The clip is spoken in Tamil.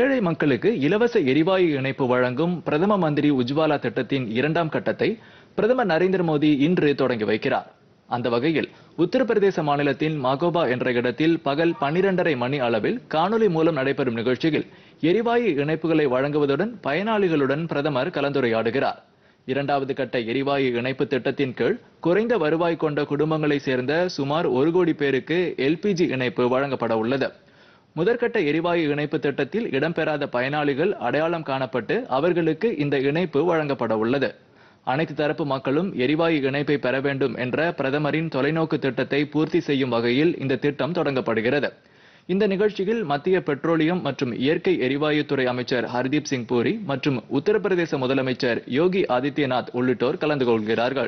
ஏழை மக்களுக்கு இலவச எரிவாயு இணைப்பு வழங்கும் பிரதம மந்திரி உஜ்வாலா திட்டத்தின் இரண்டாம் கட்டத்தை பிரதமர் நரேந்திர மோடி இன்று தொடங்கி வைக்கிறார் அந்த வகையில் உத்தரப்பிரதேச மாநிலத்தின் மகோபா என்ற இடத்தில் பகல் பன்னிரண்டரை மணி அளவில் காணொலி மூலம் நடைபெறும் நிகழ்ச்சியில் எரிவாயு இணைப்புகளை வழங்குவதுடன் பயனாளிகளுடன் பிரதமர் கலந்துரையாடுகிறார் இரண்டாவது கட்ட எரிவாயு இணைப்பு திட்டத்தின் கீழ் குறைந்த வருவாய் கொண்ட குடும்பங்களைச் சேர்ந்த சுமார் ஒரு கோடி பேருக்கு எல்பிஜி இணைப்பு வழங்கப்பட உள்ளது முதற்கட்ட எரிவாயு இணைப்பு திட்டத்தில் இடம்பெறாத பயனாளிகள் அடையாளம் காணப்பட்டு அவர்களுக்கு இந்த இணைப்பு வழங்கப்பட உள்ளது அனைத்து தரப்பு மக்களும் எரிவாயு இணைப்பை பெற வேண்டும் என்ற பிரதமரின் தொலைநோக்கு திட்டத்தை பூர்த்தி செய்யும் வகையில் இந்த திட்டம் தொடங்கப்படுகிறது இந்த நிகழ்ச்சியில் மத்திய பெட்ரோலியம் மற்றும் இயற்கை எரிவாயுத்துறை அமைச்சர் ஹர்தீப் சிங் பூரி மற்றும் உத்தரப்பிரதேச முதலமைச்சர் யோகி ஆதித்யநாத் உள்ளிட்டோர் கலந்து கொள்கிறார்கள்